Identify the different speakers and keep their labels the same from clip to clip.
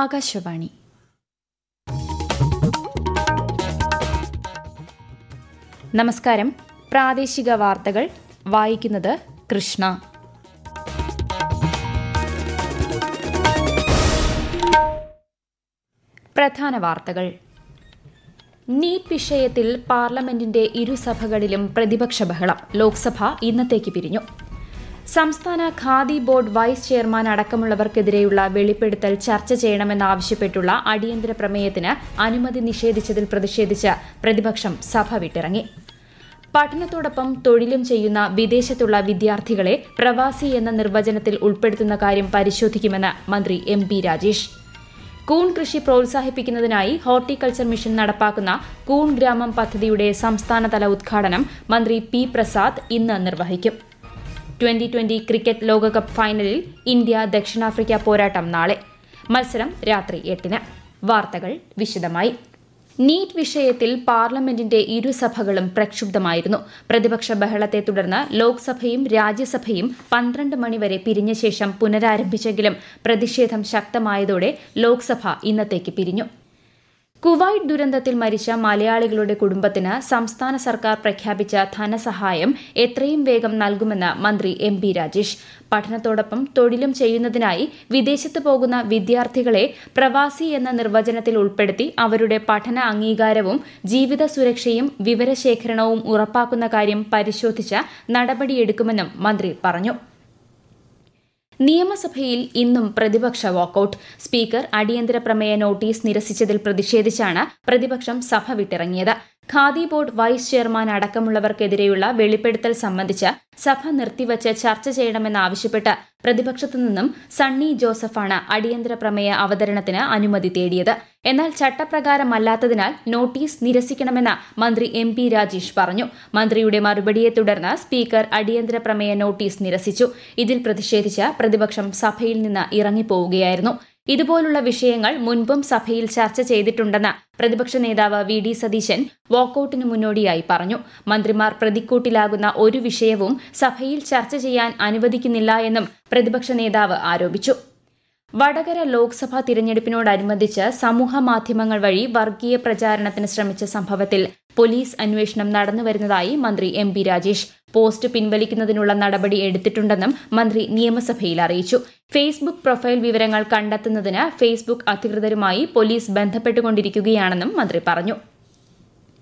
Speaker 1: ആകാശവാണി നമസ്കാരം പ്രാദേശിക വാർത്തകൾ വായിക്കുന്നത് കൃഷ്ണ പ്രധാന വാർത്തകൾ നീറ്റ് വിഷയത്തിൽ പാർലമെന്റിന്റെ ഇരുസഭകളിലും പ്രതിപക്ഷ ബഹളം ലോക്സഭ ഇന്നത്തേക്ക് പിരിഞ്ഞു സംസ്ഥാന ഖാദി ബോർഡ് വൈസ് ചെയർമാൻ അടക്കമുള്ളവർക്കെതിരെയുള്ള വെളിപ്പെടുത്തൽ ചർച്ച ചെയ്യണമെന്നാവശ്യപ്പെട്ടുള്ള അടിയന്തര പ്രമേയത്തിന് അനുമതി നിഷേധിച്ചതിൽ പ്രതിഷേധിച്ച് പ്രതിപക്ഷം സഭ വിട്ടിറങ്ങി പഠനത്തോടൊപ്പം തൊഴിലും ചെയ്യുന്ന വിദേശത്തുള്ള വിദ്യാർത്ഥികളെ പ്രവാസി എന്ന നിർവചനത്തിൽ ഉൾപ്പെടുത്തുന്ന കാര്യം പരിശോധിക്കുമെന്ന് മന്ത്രി എം പി രാജേഷ് കൂൺ കൃഷി പ്രോത്സാഹിപ്പിക്കുന്നതിനായി ഹോർട്ടിക്കൾച്ചർ മിഷൻ നടപ്പാക്കുന്ന കൂൺ ഗ്രാമം പദ്ധതിയുടെ സംസ്ഥാനതല ഉദ്ഘാടനം മന്ത്രി പി പ്രസാദ് ഇന്ന് നിർവഹിക്കും ട്വന്റി ട്വന്റി ക്രിക്കറ്റ് ലോകകപ്പ് ഫൈനലിൽ ഇന്ത്യ ദക്ഷിണാഫ്രിക്ക പോരാട്ടം നാളെ മത്സരം രാത്രി എട്ടിന് വാർത്തകൾ വിശദമായി നീറ്റ് വിഷയത്തിൽ പാർലമെന്റിന്റെ ഇരുസഭകളും പ്രക്ഷുബ്ധമായിരുന്നു പ്രതിപക്ഷ ബഹളത്തെ തുടർന്ന് ലോക്സഭയും രാജ്യസഭയും പന്ത്രണ്ട് മണിവരെ പിരിഞ്ഞ ശേഷം പുനരാരംഭിച്ചെങ്കിലും പ്രതിഷേധം ശക്തമായതോടെ ലോക്സഭ ഇന്നത്തേക്ക് പിരിഞ്ഞു കുവൈറ്റ് ദുരന്തത്തിൽ മരിച്ച മലയാളികളുടെ കുടുംബത്തിന് സംസ്ഥാന സർക്കാർ പ്രഖ്യാപിച്ച ധനസഹായം എത്രയും വേഗം നൽകുമെന്ന് മന്ത്രി എം പി രാജേഷ് പഠനത്തോടൊപ്പം തൊഴിലും ചെയ്യുന്നതിനായി വിദേശത്ത് പോകുന്ന വിദ്യാർത്ഥികളെ പ്രവാസി എന്ന നിർവചനത്തിൽ ഉൾപ്പെടുത്തി അവരുടെ പഠന അംഗീകാരവും ജീവിത സുരക്ഷയും വിവരശേഖരണവും ഉറപ്പാക്കുന്ന കാര്യം പരിശോധിച്ച നടപടിയെടുക്കുമെന്നും മന്ത്രി പറഞ്ഞു നിയമസഭയിൽ ഇന്നും പ്രതിപക്ഷ വാക്കൌട്ട് സ്പീക്കർ അടിയന്തര പ്രമേയ നോട്ടീസ് നിരസിച്ചതിൽ പ്രതിഷേധിച്ചാണ് പ്രതിപക്ഷം സഭ വിട്ടിറങ്ങിയത് ഖാദി ബോർഡ് വൈസ് ചെയർമാൻ അടക്കമുള്ളവർക്കെതിരെയുള്ള വെളിപ്പെടുത്തൽ സംബന്ധിച്ച് സഭ നിർത്തിവച്ച് ചർച്ച ചെയ്യണമെന്നാവശ്യപ്പെട്ട് പ്രതിപക്ഷത്തു നിന്നും സണ്ണി ജോസഫാണ് അടിയന്തര പ്രമേയ അവതരണത്തിന് അനുമതി തേടിയത് എന്നാൽ ചട്ടപ്രകാരമല്ലാത്തതിനാൽ നോട്ടീസ് നിരസിക്കണമെന്ന് മന്ത്രി എം പി രാജേഷ് പറഞ്ഞു മന്ത്രിയുടെ മറുപടിയെ തുടർന്ന് സ്പീക്കർ അടിയന്തര പ്രമേയ നോട്ടീസ് നിരസിച്ചു ഇതിൽ പ്രതിഷേധിച്ച് പ്രതിപക്ഷം സഭയിൽ നിന്ന് ഇറങ്ങിപ്പോവുകയായിരുന്നു ഇതുപോലുള്ള വിഷയങ്ങൾ മുൻപും സഭയിൽ ചർച്ച ചെയ്തിട്ടുണ്ടെന്ന് പ്രതിപക്ഷ നേതാവ് വി ഡി സതീശൻ വാക്കൌട്ടിന് മുന്നോടിയായി പറഞ്ഞു മന്ത്രിമാർ പ്രതിക്കൂട്ടിലാകുന്ന ഒരു വിഷയവും സഭയിൽ ചർച്ച ചെയ്യാൻ അനുവദിക്കുന്നില്ല എന്നും പ്രതിപക്ഷ നേതാവ് ആരോപിച്ചു വടകര ലോക്സഭാ തിരഞ്ഞെടുപ്പിനോടനുബന്ധിച്ച് സമൂഹ മാധ്യമങ്ങൾ വഴി വർഗീയ പ്രചാരണത്തിന് ശ്രമിച്ച സംഭവത്തിൽ പോലീസ് അന്വേഷണം നടന്നുവരുന്നതായി മന്ത്രി എം പി രാജേഷ് പോസ്റ്റ് പിൻവലിക്കുന്നതിനുള്ള നടപടി എടുത്തിട്ടുണ്ടെന്നും മന്ത്രി നിയമസഭയിൽ അറിയിച്ചു ഫേസ്ബുക്ക് പ്രൊഫൈൽ വിവരങ്ങൾ കണ്ടെത്തുന്നതിന് ഫേസ്ബുക്ക് അധികൃതരുമായി പോലീസ് ബന്ധപ്പെട്ടുകൊണ്ടിരിക്കുകയാണെന്നും മന്ത്രി പറഞ്ഞു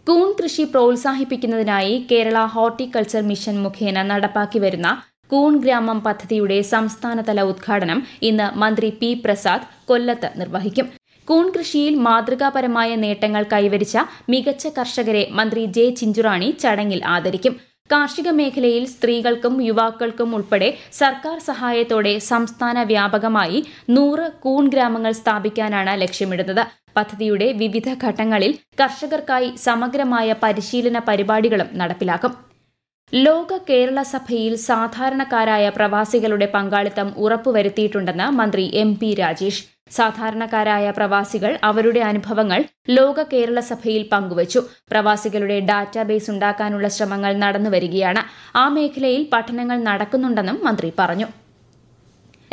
Speaker 1: കൂൺ കൃഷി പ്രോത്സാഹിപ്പിക്കുന്നതിനായി കേരള ഹോർട്ടിക്കൾച്ചർ മിഷൻ മുഖേന നടപ്പാക്കി വരുന്ന കൂൺ ഗ്രാമം പദ്ധതിയുടെ സംസ്ഥാനതല ഉദ്ഘാടനം ഇന്ന് മന്ത്രി പി പ്രസാദ് കൊല്ലത്ത് നിർവഹിക്കും കൂൺ കൃഷിയിൽ മാതൃകാപരമായ നേട്ടങ്ങൾ കൈവരിച്ച മികച്ച കർഷകരെ മന്ത്രി ജെ ചിഞ്ചുറാണി ചടങ്ങിൽ ആദരിക്കും കാർഷിക മേഖലയിൽ സ്ത്രീകൾക്കും യുവാക്കൾക്കും ഉൾപ്പെടെ സർക്കാർ സഹായത്തോടെ സംസ്ഥാന വ്യാപകമായി നൂറ് കൂൺ ഗ്രാമങ്ങൾ സ്ഥാപിക്കാനാണ് ലക്ഷ്യമിടുന്നത് പദ്ധതിയുടെ വിവിധ ഘട്ടങ്ങളിൽ കർഷകർക്കായി സമഗ്രമായ പരിശീലന പരിപാടികളും നടപ്പിലാക്കും ലോക കേരള സഭയിൽ സാധാരണക്കാരായ പ്രവാസികളുടെ പങ്കാളിത്തം ഉറപ്പുവരുത്തിയിട്ടുണ്ടെന്ന് മന്ത്രി എം പി രാജേഷ് സാധാരണക്കാരായ പ്രവാസികൾ അവരുടെ അനുഭവങ്ങൾ ലോക കേരള സഭയിൽ പങ്കുവച്ചു പ്രവാസികളുടെ ഡാറ്റാബേസ് ഉണ്ടാക്കാനുള്ള ശ്രമങ്ങൾ നടന്നുവരികയാണ് ആ മേഖലയിൽ പഠനങ്ങൾ നടക്കുന്നുണ്ടെന്നും മന്ത്രി പറഞ്ഞു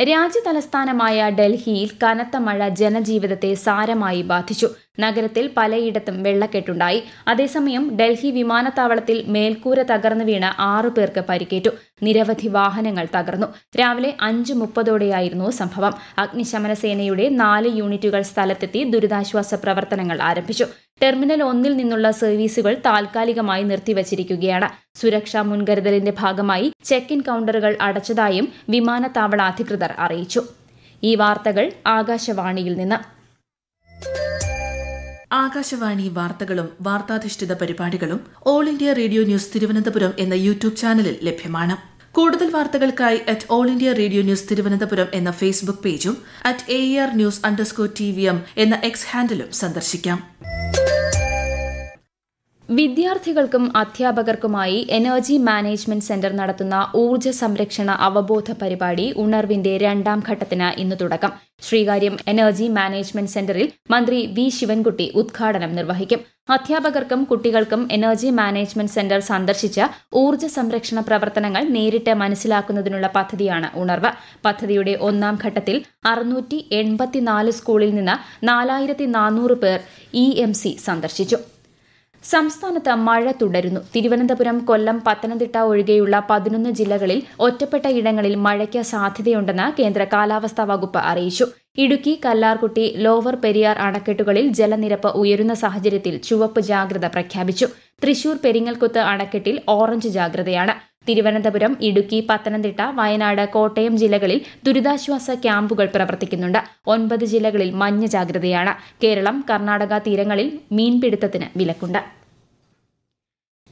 Speaker 1: രാജ്യതലസ്ഥാനമായ ഡൽഹിയിൽ കനത്ത മഴ ജനജീവിതത്തെ സാരമായി ബാധിച്ചു നഗരത്തിൽ പലയിടത്തും വെള്ളക്കെട്ടുണ്ടായി അതേസമയം ഡൽഹി വിമാനത്താവളത്തിൽ മേൽക്കൂര തകർന്നു വീണ ആറു പേർക്ക് പരിക്കേറ്റു നിരവധി വാഹനങ്ങൾ തകർന്നു രാവിലെ അഞ്ചു മുപ്പതോടെയായിരുന്നു സംഭവം അഗ്നിശമന സേനയുടെ നാല് യൂണിറ്റുകൾ സ്ഥലത്തെത്തി ദുരിതാശ്വാസ പ്രവർത്തനങ്ങൾ ആരംഭിച്ചു ടെർമിനൽ ഒന്നിൽ നിന്നുള്ള സർവീസുകൾ താൽക്കാലികമായി നിർത്തിവച്ചിരിക്കുകയാണ് സുരക്ഷാ മുൻകരുതലിന്റെ ഭാഗമായി ചെക്ക് ഇൻ കൌണ്ടറുകൾ അടച്ചതായും വിമാനത്താവള അധികൃതർ അറിയിച്ചു ഈ വാർത്തകൾ ആകാശവാണിയിൽ നിന്ന് ആകാശവാണി വാർത്തകളും വാർത്താധിഷ്ഠിത പരിപാടികളും All India Radio news Thiruvananthapuram എന്ന യൂട്യൂബ് ചാനലിൽ ലഭ്യമാണ് കൂടുതൽ വാർത്തകൾക്കായി at All India Radio news Thiruvananthapuram എന്ന ഫേസ്ബുക്ക് പേജും at A R news underscore T V M എന്ന എക്സ് ഹാൻഡിലും സന്ദർശിക്കാം വിദ്യാർത്ഥികൾക്കും അധ്യാപകർക്കുമായി എനർജി മാനേജ്മെന്റ് സെന്റർ നടത്തുന്ന ഊർജ്ജ സംരക്ഷണ അവബോധ പരിപാടി ഉണർവിന്റെ രണ്ടാം ഘട്ടത്തിന് ഇന്ന് തുടക്കം ശ്രീകാര്യം എനർജി മാനേജ്മെന്റ് സെന്ററിൽ മന്ത്രി വി ശിവൻകുട്ടി ഉദ്ഘാടനം നിർവഹിക്കും അധ്യാപകർക്കും കുട്ടികൾക്കും എനർജി മാനേജ്മെന്റ് സെന്റർ സന്ദർശിച്ച് ഊർജ്ജ സംരക്ഷണ പ്രവർത്തനങ്ങൾ നേരിട്ട് മനസ്സിലാക്കുന്നതിനുള്ള പദ്ധതിയാണ് ഉണർവ് പദ്ധതിയുടെ ഒന്നാം ഘട്ടത്തിൽ അറുന്നൂറ്റി സ്കൂളിൽ നിന്ന് നാലായിരത്തി പേർ ഇ e സന്ദർശിച്ചു സംസ്ഥാനത്ത് മഴ തുടരുന്നു തിരുവനന്തപുരം കൊല്ലം പത്തനംതിട്ട ഒഴികെയുള്ള പതിനൊന്ന് ജില്ലകളിൽ ഒറ്റപ്പെട്ട ഇടങ്ങളിൽ മഴയ്ക്ക് സാധ്യതയുണ്ടെന്ന് കേന്ദ്ര കാലാവസ്ഥാ വകുപ്പ് അറിയിച്ചു ഇടുക്കി കല്ലാർകുട്ടി ലോവർ പെരിയാർ അണക്കെട്ടുകളിൽ ജലനിരപ്പ് ഉയരുന്ന സാഹചര്യത്തിൽ ചുവപ്പ് ജാഗ്രത പ്രഖ്യാപിച്ചു തൃശൂർ പെരിങ്ങൽകുത്ത് അണക്കെട്ടിൽ ഓറഞ്ച് ജാഗ്രതയാണ് തിരുവനന്തപുരം ഇടുക്കി പത്തനംതിട്ട വയനാട് കോട്ടയം ജില്ലകളിൽ ദുരിതാശ്വാസ ക്യാമ്പുകൾ പ്രവർത്തിക്കുന്നുണ്ട് ഒൻപത് ജില്ലകളിൽ മഞ്ഞ ജാഗ്രതയാണ് കേരളം കർണാടക തീരങ്ങളിൽ മീൻപിടുത്തത്തിന് വിലക്കുണ്ട്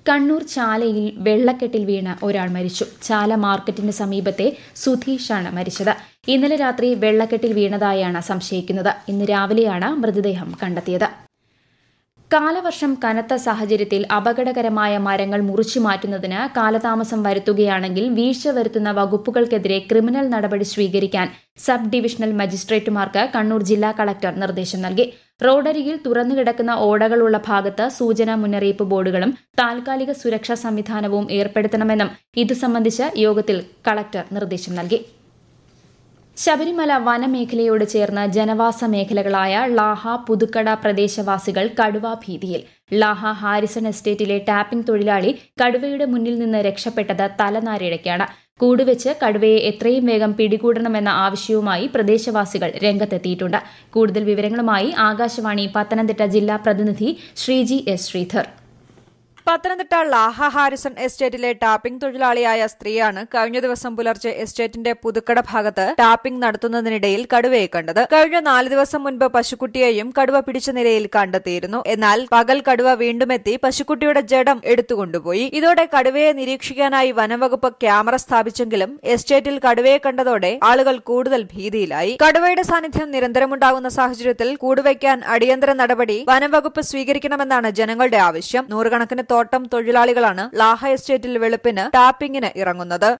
Speaker 1: കണ്ണൂർ ചാലയിൽ വെള്ളക്കെട്ടിൽ വീണ് ഒരാൾ മരിച്ചു ചാല മാർക്കറ്റിന് സമീപത്തെ സുധീഷാണ് മരിച്ചത് ഇന്നലെ രാത്രി വെള്ളക്കെട്ടിൽ വീണതായാണ് സംശയിക്കുന്നത് ഇന്ന് രാവിലെയാണ് മൃതദേഹം കണ്ടെത്തിയത് കാലവർഷം കനത്ത സാഹചര്യത്തിൽ അപകടകരമായ മരങ്ങൾ മുറിച്ചു മാറ്റുന്നതിന് കാലതാമസം വരുത്തുകയാണെങ്കിൽ വീഴ്ച വരുത്തുന്ന വകുപ്പുകൾക്കെതിരെ ക്രിമിനൽ നടപടി സ്വീകരിക്കാൻ സബ് ഡിവിഷണൽ മജിസ്ട്രേറ്റുമാർക്ക് കണ്ണൂർ ജില്ലാ കളക്ടർ നിർദ്ദേശം നൽകി റോഡരികിൽ തുറന്നുകിടക്കുന്ന ഓടകളുള്ള ഭാഗത്ത് സൂചനാ മുന്നറിയിപ്പ് ബോർഡുകളും താൽക്കാലിക സുരക്ഷാ സംവിധാനവും ഏർപ്പെടുത്തണമെന്നും ഇതു സംബന്ധിച്ച് യോഗത്തിൽ കളക്ടർ നിർദ്ദേശം നൽകി ശബരിമല വനമേഖലയോട് ചേർന്ന ജനവാസ മേഖലകളായ ലാഹ പുതുക്കട പ്രദേശവാസികൾ കടുവ ഭീതിയിൽ ലാഹ ഹാരിസൺ എസ്റ്റേറ്റിലെ ടാപ്പിംഗ് തൊഴിലാളി കടുവയുടെ മുന്നിൽ നിന്ന് രക്ഷപ്പെട്ടത് തലനാരിടയ്ക്കാണ് കൂടുവെച്ച് കടുവയെ എത്രയും വേഗം പിടികൂടണമെന്ന ആവശ്യവുമായി പ്രദേശവാസികൾ രംഗത്തെത്തിയിട്ടുണ്ട് കൂടുതൽ വിവരങ്ങളുമായി ആകാശവാണി പത്തനംതിട്ട ജില്ലാ പ്രതിനിധി ശ്രീജി എസ് ശ്രീധർ പത്തനംതിട്ട ലാഹ ഹാരിസൺ എസ്റ്റേറ്റിലെ ടാപ്പിംഗ് തൊഴിലാളിയായ സ്ത്രീയാണ് കഴിഞ്ഞ ദിവസം പുലർച്ചെ എസ്റ്റേറ്റിന്റെ പുതുക്കട ഭാഗത്ത് ടാപ്പിംഗ് നടത്തുന്നതിനിടയിൽ കടുവയെ കണ്ടത് കഴിഞ്ഞ നാല് ദിവസം മുൻപ് പശുക്കുട്ടിയെയും കടുവ പിടിച്ച നിലയിൽ കണ്ടെത്തിയിരുന്നു എന്നാൽ പകൽ കടുവ വീണ്ടുമെത്തി പശുക്കുട്ടിയുടെ ജഡം എടുത്തുകൊണ്ടുപോയി ഇതോടെ കടുവയെ നിരീക്ഷിക്കാനായി വനംവകുപ്പ് ക്യാമറ സ്ഥാപിച്ചെങ്കിലും എസ്റ്റേറ്റിൽ കടുവയെ കണ്ടതോടെ ആളുകൾ കൂടുതൽ ഭീതിയിലായി കടുവയുടെ സാന്നിധ്യം നിരന്തരമുണ്ടാകുന്ന സാഹചര്യത്തിൽ കൂടുവയ്ക്കാൻ അടിയന്തര നടപടി വനംവകുപ്പ് സ്വീകരിക്കണമെന്നാണ് ജനങ്ങളുടെ ആവശ്യം നൂറുകണക്കിന് തോട്ടം തൊഴിലാളികളാണ് ലാഹ എസ്റ്റേറ്റിൽ വെളുപ്പിന് ടാപ്പിംഗിന് ഇറങ്ങുന്നത്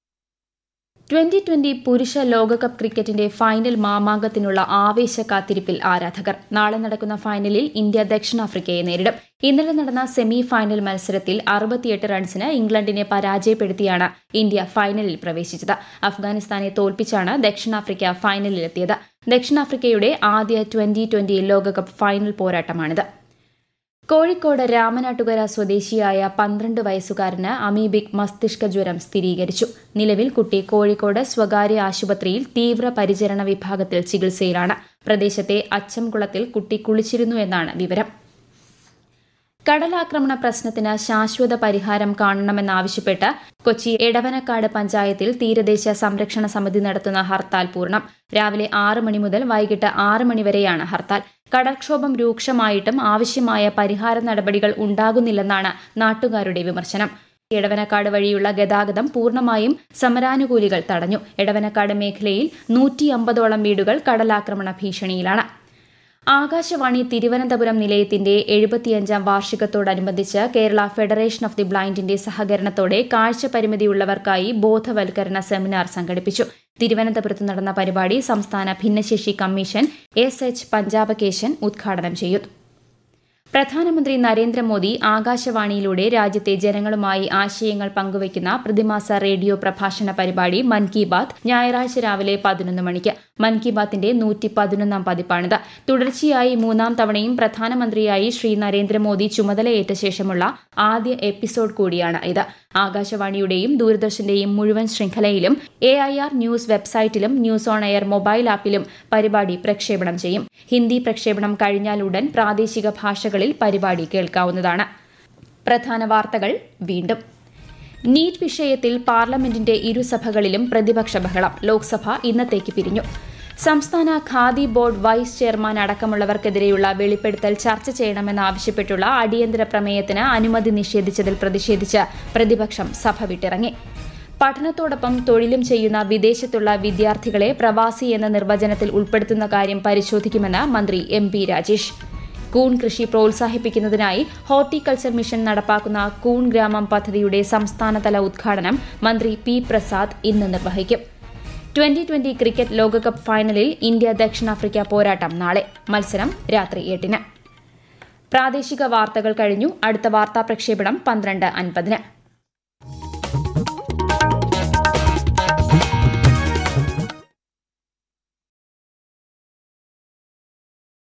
Speaker 1: ട്വന്റി ട്വന്റി പുരുഷ ലോകകപ്പ് ക്രിക്കറ്റിന്റെ ഫൈനൽ മാമാങ്കത്തിനുള്ള ആവേശ കാത്തിരിപ്പിൽ ആരാധകർ നാളെ നടക്കുന്ന ഫൈനലിൽ ഇന്ത്യ ദക്ഷിണാഫ്രിക്കയെ നേരിടും ഇന്നലെ നടന്ന സെമി ഫൈനൽ മത്സരത്തിൽ അറുപത്തിയെട്ട് റൺസിന് ഇംഗ്ലണ്ടിനെ പരാജയപ്പെടുത്തിയാണ് ഇന്ത്യ ഫൈനലിൽ പ്രവേശിച്ചത് അഫ്ഗാനിസ്ഥാനെ തോൽപ്പിച്ചാണ് ദക്ഷിണാഫ്രിക്ക ഫൈനലിലെത്തിയത് ദക്ഷിണാഫ്രിക്കയുടെ ആദ്യ ട്വന്റി ട്വന്റി ലോകകപ്പ് ഫൈനൽ പോരാട്ടമാണിത് കോഴിക്കോട് രാമനാട്ടുകര സ്വദേശിയായ പന്ത്രണ്ട് വയസ്സുകാരന് അമീബിക് മസ്തിഷ്ക ജ്വരം സ്ഥിരീകരിച്ചു നിലവിൽ കുട്ടി കോഴിക്കോട് സ്വകാര്യ ആശുപത്രിയിൽ തീവ്ര പരിചരണ വിഭാഗത്തിൽ ചികിത്സയിലാണ് പ്രദേശത്തെ അച്ചംകുളത്തിൽ കുട്ടി കുളിച്ചിരുന്നു എന്നാണ് വിവരം കടലാക്രമണ പ്രശ്നത്തിന് ശാശ്വത പരിഹാരം കാണണമെന്നാവശ്യപ്പെട്ട് കൊച്ചി എടവനക്കാട് പഞ്ചായത്തിൽ തീരദേശ സംരക്ഷണ സമിതി നടത്തുന്ന ഹർത്താൽ പൂർണ്ണം രാവിലെ ആറ് മണി മുതൽ വൈകിട്ട് ആറ് മണിവരെയാണ് ഹർത്താൽ കടൽക്ഷോഭം രൂക്ഷമായിട്ടും ആവശ്യമായ പരിഹാര നടപടികൾ ഉണ്ടാകുന്നില്ലെന്നാണ് നാട്ടുകാരുടെ വിമർശനം എടവനക്കാട് വഴിയുള്ള ഗതാഗതം പൂർണ്ണമായും സമരാനുകൂലികൾ തടഞ്ഞു എടവനക്കാട് മേഖലയിൽ നൂറ്റിയമ്പതോളം വീടുകൾ കടലാക്രമണ ഭീഷണിയിലാണ് ആകാശവാണി തിരുവനന്തപുരം നിലയത്തിന്റെ എഴുപത്തിയഞ്ചാം വാർഷികത്തോടനുബന്ധിച്ച് കേരള ഫെഡറേഷൻ ഓഫ് ദി ബ്ലൈൻഡിന്റെ സഹകരണത്തോടെ കാഴ്ച പരിമിതിയുള്ളവർക്കായി ബോധവൽക്കരണ സെമിനാർ സംഘടിപ്പിച്ചു തിരുവനന്തപുരത്ത് നടന്ന പരിപാടി സംസ്ഥാന ഭിന്നശേഷി കമ്മീഷൻ എസ് എച്ച് പഞ്ചാബകേശൻ ഉദ്ഘാടനം ചെയ്യുന്നു പ്രധാനമന്ത്രി നരേന്ദ്രമോദി ആകാശവാണിയിലൂടെ രാജ്യത്തെ ജനങ്ങളുമായി ആശയങ്ങൾ പങ്കുവയ്ക്കുന്ന പ്രതിമാസ റേഡിയോ പ്രഭാഷണ പരിപാടി മൻ കി ബാത് ഞായറാഴ്ച രാവിലെ പതിനൊന്ന് മണിക്ക് മൻ കി ബാത്തിന്റെ നൂറ്റി പതിനൊന്നാം പതിപ്പാണിത് തുടർച്ചയായി മൂന്നാം തവണയും പ്രധാനമന്ത്രിയായി ശ്രീ നരേന്ദ്രമോദി ചുമതലയേറ്റ ശേഷമുള്ള ആദ്യ എപ്പിസോഡ് കൂടിയാണ് ഇത് ആകാശവാണിയുടെയും ദൂരദർശന്റെയും മുഴുവൻ ശൃംഖലയിലും എ ഐ ആർ ന്യൂസ് വെബ്സൈറ്റിലും ന്യൂസ് ഓൺ എയർ മൊബൈൽ ആപ്പിലും പരിപാടി പ്രക്ഷേപണം ചെയ്യും ഹിന്ദി പ്രക്ഷേപണം കഴിഞ്ഞാലുടൻ പ്രാദേശിക ഭാഷകളിൽ പരിപാടി കേൾക്കാവുന്നതാണ് പ്രധാന വാർത്തകൾ വീണ്ടും നീറ്റ് വിഷയത്തിൽ പാർലമെന്റിന്റെ ഇരുസഭകളിലും പ്രതിപക്ഷ ബഹളം ലോക്സഭ ഇന്നത്തേക്ക് പിരിഞ്ഞു സംസ്ഥാന ഖാദി ബോർഡ് വൈസ് ചെയർമാൻ അടക്കമുള്ളവർക്കെതിരെയുള്ള വെളിപ്പെടുത്തൽ ചർച്ച ചെയ്യണമെന്നാവശ്യപ്പെട്ടുള്ള അടിയന്തര പ്രമേയത്തിന് അനുമതി നിഷേധിച്ചതിൽ പ്രതിഷേധിച്ച് പ്രതിപക്ഷം സഭ വിട്ടിറങ്ങി പഠനത്തോടൊപ്പം തൊഴിലും ചെയ്യുന്ന വിദേശത്തുള്ള വിദ്യാർത്ഥികളെ പ്രവാസി എന്ന നിർവചനത്തിൽ ഉൾപ്പെടുത്തുന്ന കാര്യം പരിശോധിക്കുമെന്ന് മന്ത്രി എം പി രാജേഷ് കൂൺ കൃഷി പ്രോത്സാഹിപ്പിക്കുന്നതിനായി ഹോർട്ടിക്കൾച്ചർ മിഷൻ നടപ്പാക്കുന്ന കൂൺ ഗ്രാമം പദ്ധതിയുടെ സംസ്ഥാനതല ഉദ്ഘാടനം മന്ത്രി പി പ്രസാദ് ഇന്ന് നിർവഹിക്കും ട്വന്റി ട്വന്റി ക്രിക്കറ്റ് ലോകകപ്പ് ഫൈനലിൽ ഇന്ത്യ ദക്ഷിണാഫ്രിക്ക പോരാട്ടം നാളെ മത്സരം രാത്രി എട്ടിന് പ്രാദേശിക വാർത്തകൾ കഴിഞ്ഞു അടുത്ത വാർത്താ പ്രക്ഷേപണം പന്ത്രണ്ട് അൻപതിന്